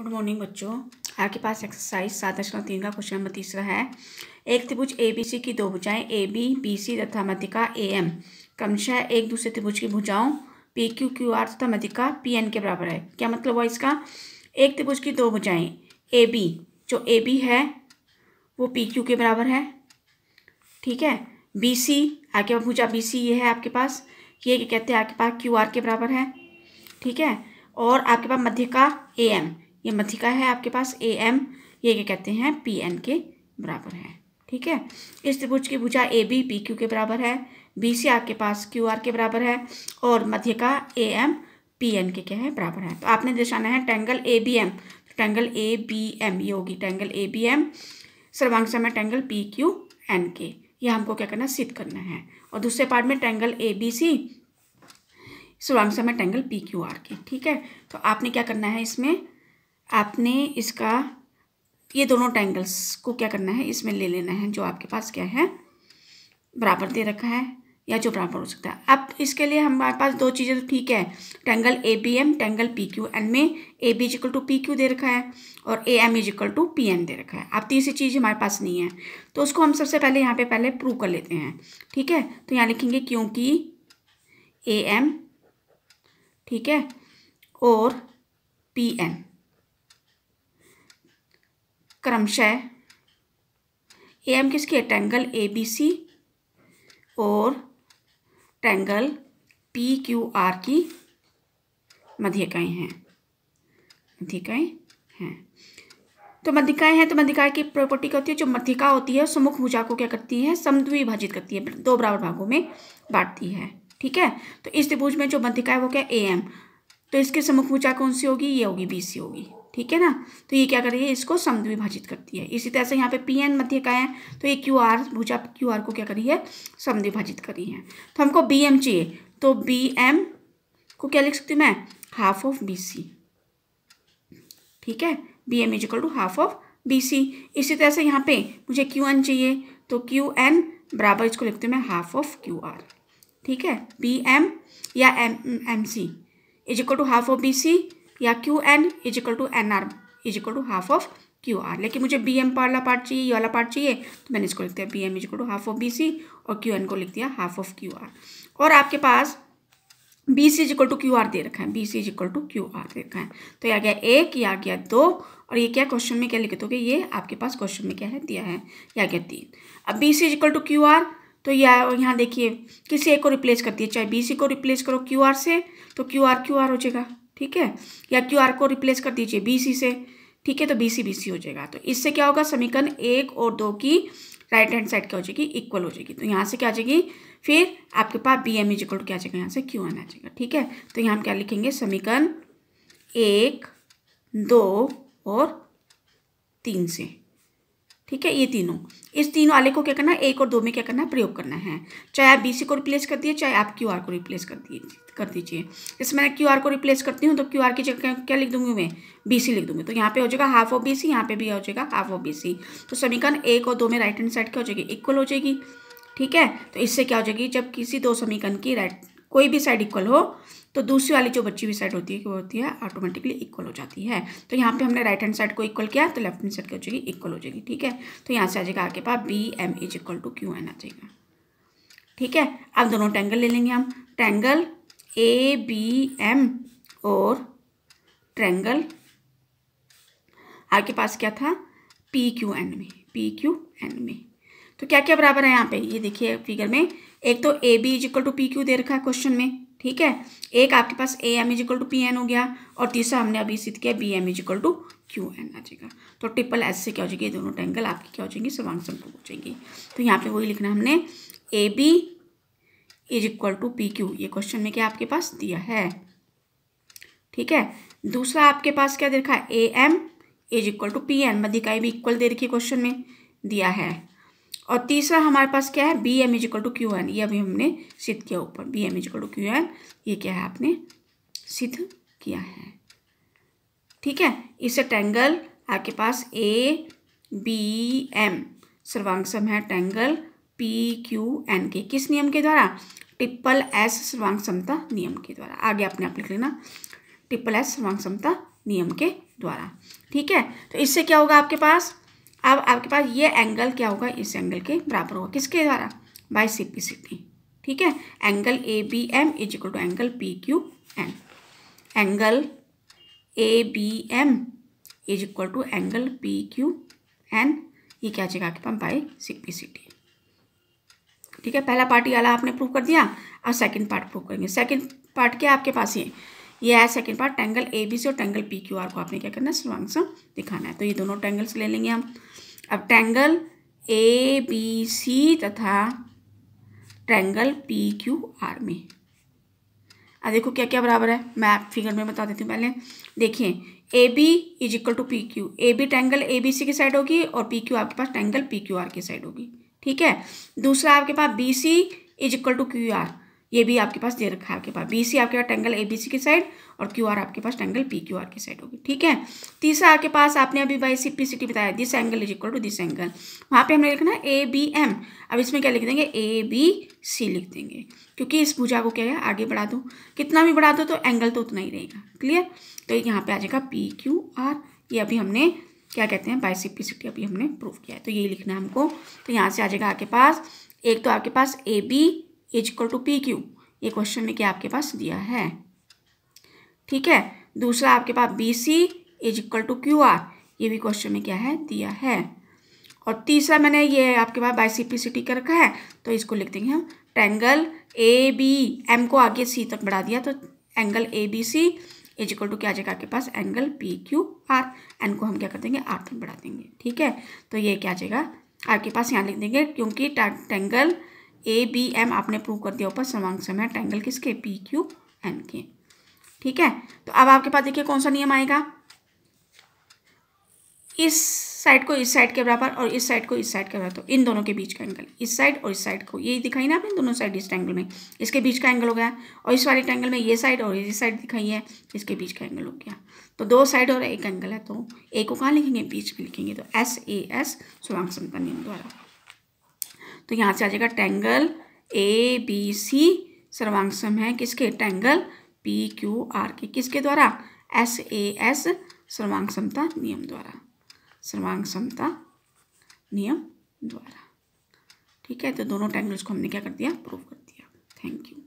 good morning बच्चों आपके पास exercise सात दशमलव तीन का क्वेश्चन नंबर तीसरा है एक त्रिभुज ए बी सी की दो भुजाएं ए बी बी सी तथा मधिका ए एम क्रमशः एक दूसरे त्रिभुज की भुजाओं पी क्यू क्यू आर तथा मधिका पी एन के बराबर है क्या मतलब हुआ इसका एक त्रिभुज की दो भुजाएं ए बी जो ए बी है वो पी क्यू के बराबर है ठीक है बी सी पास भुजा बी सी ये है आपके पास ये कहते हैं आपके पास क्यू आर के बराबर है ठीक है और आपके पास मध्य का ए एम ये मथिका है आपके पास ए एम ये क्या कहते हैं पी एन के बराबर है ठीक है इस त्रिभुज की भुजा ए बी पी क्यू के बराबर है बी सी आपके पास क्यू आर के बराबर है और मध्यका ए एम पी एन के क्या है बराबर है तो आपने दर्शाना है triangle A B M triangle A B M ये होगी टेंगल ए बी एम सर्वांग समय टेंगल पी क्यू एन के ये हमको क्या करना सिद्ध करना है और दूसरे पार्ट में टेंगल ए बी सी सर्वांग समय टेंगल पी क्यू आर के ठीक है तो आपने क्या करना है इसमें आपने इसका ये दोनों ट्रैंगल्स को क्या करना है इसमें ले लेना है जो आपके पास क्या है बराबर दे रखा है या जो बराबर हो सकता है अब इसके लिए हमारे पास दो चीज़ें तो ठीक है triangle A B M triangle P Q N में A B equal to P Q दे रखा है और A M equal to P N दे रखा है अब तीसरी चीज़ हमारे पास नहीं है तो उसको हम सबसे पहले यहाँ पे पहले प्रूव कर लेते हैं ठीक है तो यहाँ लिखेंगे क्योंकि ए एम ठीक है और पी एन क्रमशः ए एम किसकी है ट्रैंगल ए बी सी और ट्रैंगल पी क्यू आर की मध्यिकाएँ हैं मध्यिकाएँ हैं तो मध्यकाएँ हैं तो मध्यकाय की प्रॉपर्टी क्या होती है जो मध्यिका होती है सुमुख भुजा को क्या करती है समद्विभाजित करती है दो बराबर भागों में बांटती है ठीक है तो इस त्रिभुज में जो मध्यिका है वो क्या ए एम तो इसके सुमुख भुजा कौन सी होगी ये होगी बी सी होगी ठीक है ना तो ये क्या कर रही है इसको समद्विभाजित करती है इसी तरह से यहाँ पे पी एन मध्य का है तो ये क्यू आर भूजा क्यू आर को क्या करी है समद्विभाजित करी है तो हमको बी एम चाहिए तो बी एम को क्या लिख सकती हूँ मैं हाफ ऑफ बी सी ठीक है B M is equal to half of B C इसी तरह से यहाँ पे मुझे क्यू एन चाहिए तो क्यू एन बराबर इसको लिखती हूँ मैं हाफ ऑफ क्यू आर ठीक है बी एम या M M C is equal to half of B C या Q N is equal to N R is equal to half of Q R लेकिन मुझे बी एम वाला part चाहिए ये वाला पार्ट चाहिए तो मैंने इसको लिख दिया B M is equal to half of B C और क्यू एन को लिख दिया हाफ ऑफ क्यू आर और आपके पास B C is equal to Q R दे रखा है B C is equal to Q R दे रखा है तो ये आ गया एक या गया दो और ये क्या क्वेश्चन में क्या लिखे तो ये आपके पास क्वेश्चन में क्या है दिया है या आ गया तीन अब B C is equal to Q R तो या यहाँ देखिए किसी एक को रिप्लेस करती है चाहे बी सी को रिप्लेस करो क्यू आर से तो क्यू आर क्यू आर हो जाएगा ठीक है या क्यू आर को रिप्लेस कर दीजिए बी सी से ठीक है तो बी सी बी सी हो जाएगा तो इससे क्या होगा समीकरण एक और दो की राइट हैंड साइड क्या हो जाएगी इक्वल हो जाएगी तो यहाँ से क्या आ जाएगी फिर आपके पास बी एम इजिकल क्या आ जाएगा यहाँ से क्यू एन आ जाएगा ठीक है तो यहाँ हम क्या लिखेंगे समीकरण एक दो और तीन से ठीक है ये तीनों इस तीनों वाले को क्या करना है एक और दो में क्या करना है प्रयोग करना है चाहे आप बी को रिप्लेस कर दिए चाहे आप क्यू आर को रिप्लेस कर दिए कर दीजिए जैसे मैं क्यू आर को रिप्लेस करती हूँ तो क्यू आर की जगह क्या लिख दूंगी मैं बी सी लिख दूंगी तो यहाँ पे हो जाएगा हाफ ऑफ बी सी यहाँ पे भी हो जाएगा हाफ ऑफ बी सी तो समीकरण एक और दो में राइट हैंड साइड क्या हो जाएगी इक्वल हो जाएगी ठीक है तो इससे क्या हो जाएगी जब किसी दो समीकरण की राइट कोई भी साइड इक्वल हो तो दूसरी वाली जो बच्ची हुई साइड होती है वो होती है ऑटोमेटिकली इक्वल हो जाती है तो यहाँ पे हमने राइट हैंड साइड को इक्वल किया तो लेफ्ट हैंड साइड क्या हो जाएगी इक्वल हो जाएगी ठीक है तो यहाँ से आ जाएगा आपके पास B M is equal to Q N आ जाएगा ठीक है अब दोनों ट्रैंगल ले लेंगे हम ट्रैंगल ए बी एम और ट्रैंगल आपके पास क्या था पी क्यू एन में पी क्यू एन में तो क्या क्या बराबर है यहाँ पे ये देखिए फिगर में एक तो A B is equal to P Q दे रखा है क्वेश्चन में ठीक है एक आपके पास A M is equal to P N हो गया और तीसरा हमने अभी सीख किया B M is equal to Q N आ जाएगा तो ट्रिपल एस से क्या हो जाएगी ये दोनों ट्रैंगल आपकी क्या हो जाएंगे सर्वांग संपूर्ण हो जाएंगी तो यहाँ पे वही लिखना हमने A B is equal to P Q ये क्वेश्चन में क्या आपके पास दिया है ठीक है दूसरा आपके पास क्या देखा A M is equal to P N मधिकाई भी इक्वल दे रखी क्वेश्चन में दिया है और तीसरा हमारे पास क्या है B M equal to Q N ये अभी हमने सिद्ध किया ऊपर B M equal to Q N ये क्या है आपने सिद्ध किया है ठीक है इससे टेंगल आपके पास ए बी एम सर्वांगसम है टेंगल पी क्यू एन के किस नियम के द्वारा ट्रिपल एस सर्वांग समता नियम के द्वारा आगे आपने आप लिख लेना ट्रिपल एस सर्वांग समता नियम के द्वारा ठीक है तो इससे क्या होगा आपके पास अब आपके पास ये एंगल क्या होगा इस एंगल के बराबर होगा किसके द्वारा by C P C T ठीक है angle A B M is equal to angle P Q N angle A B M is equal to angle P Q N ये क्या चाहिए आपके पास by C P C T ठीक है पहला पार्ट ये वाला आपने प्रूव कर दिया अब सेकंड पार्ट प्रूव करेंगे सेकंड पार्ट क्या आपके पास ये ये है second part triangle A B C और टेंगल पी क्यू आर को आपने क्या करना है सर्वांश दिखाना है तो ये दोनों टेंगल्स ले लेंगे हम अब टेंगल ए बी सी तथा ट्रैंगल पी क्यू आर में अब देखो क्या क्या बराबर है मैं आप फिगर में बता देती हूँ पहले देखिए A B is equal to P Q A B triangle A B C की साइड होगी और पी क्यू आपके पास ट्रैंगल पी क्यू आर की साइड होगी ठीक है दूसरा आपके पास B C is equal to Q R ये भी आपके पास दे रखा है आपके पास बी सी आपके पास टेंगल ए बी सी की साइड और क्यू आर आपके पास टेंगल पी क्यू आर की साइड होगी ठीक है तीसरा आपके पास आपने अभी by C P C T बताया this angle is equal to this angle वहाँ पे हमने लिखना है ए बी एम अब इसमें क्या लिख देंगे ए बी सी लिख देंगे क्योंकि इस भुजा को क्या है आगे बढ़ा दो कितना भी बढ़ा दो तो एंगल तो उतना ही रहेगा क्लियर तो यहाँ पे आ जाएगा पी क्यू आर ये अभी हमने क्या कहते हैं टी अभी हमने प्रूव किया है तो ये लिखना है हमको तो यहाँ से आ जाएगा आपके पास एक तो आपके पास A B is equal to P Q ये क्वेश्चन में क्या आपके पास दिया है ठीक है दूसरा आपके पास B C is equal to Q R ये भी क्वेश्चन में क्या है दिया है और तीसरा मैंने ये आपके पास टी कर रखा है तो इसको लिख देंगे हम ट्रैंगल ए बी एम को आगे सी तक बढ़ा दिया तो angle A B C is equal to क्या आ जाएगा आपके पास angle P Q R N को हम क्या कर देंगे आर तक बढ़ा देंगे ठीक है तो ये क्या आ जाएगा आपके पास यहाँ लिख देंगे क्योंकि ट्रैंगल ए बी एम आपने प्रूव कर दिया ऊपर सर्वांग समय ट्रैंगल किसके पी क्यू एन के ठीक है तो अब आपके पास देखिए कौन सा नियम आएगा इस साइड को इस साइड के बराबर और इस साइड को इस साइड के बराबर तो इन दोनों के बीच का एंगल इस साइड और इस साइड को ये दिखाई ना आपने दोनों साइड इस ट्रैंगल में इसके बीच का एंगल हो गया और इस वाले ट्रैंगल में ये साइड और ये साइड दिखाई है इसके बीच का एंगल हो गया तो दो साइड और एक एंगल है तो ए को कहाँ लिखेंगे बीच में लिखेंगे तो एस ए एस सुरांग समता नियम द्वारा तो यहाँ से आ जाएगा टेंगल ए बी सी सर्वांगसम है किसके टेंगल पी क्यू आर के किसके द्वारा एस ए एस सर्वांग समता नियम द्वारा सर्वांग समता नियम द्वारा ठीक है तो दोनों टेंगल्स को हमने क्या कर दिया प्रूव कर दिया थैंक यू